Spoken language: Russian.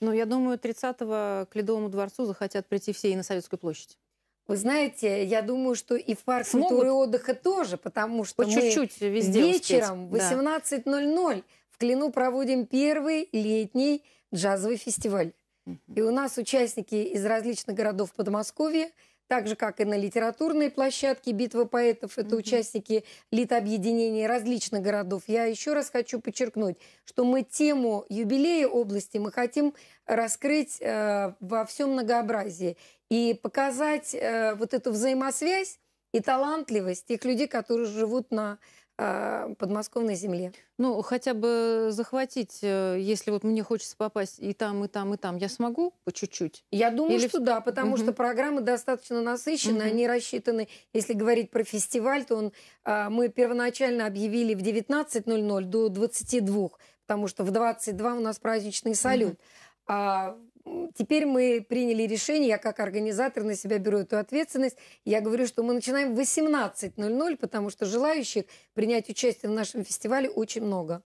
Ну, я думаю, 30-го к Ледовому дворцу захотят прийти все и на Советскую площадь. Вы знаете, я думаю, что и в парк Смогут. культуры и отдыха тоже, потому что По мы чуть-чуть везде вечером в 18.00 да. в Клину проводим первый летний джазовый фестиваль. И у нас участники из различных городов Подмосковья так же, как и на литературной площадке «Битва поэтов». Это mm участники литобъединений различных городов. Я еще раз хочу подчеркнуть, что мы тему юбилея области мы хотим раскрыть э, во всем многообразии и показать э, вот эту взаимосвязь и талантливость тех людей, которые живут на а, подмосковной земле. Ну, хотя бы захватить, э, если вот мне хочется попасть и там, и там, и там, я смогу по чуть-чуть? Я думаю, Или... что да, потому угу. что программы достаточно насыщены, угу. они рассчитаны, если говорить про фестиваль, то он, а, мы первоначально объявили в 19.00 до 22, потому что в 22 у нас праздничный салют. Угу. А теперь мы приняли решение, я как организатор на себя беру эту ответственность. Я говорю, что мы начинаем в 18.00, потому что желающих принять участие в нашем фестивале очень много.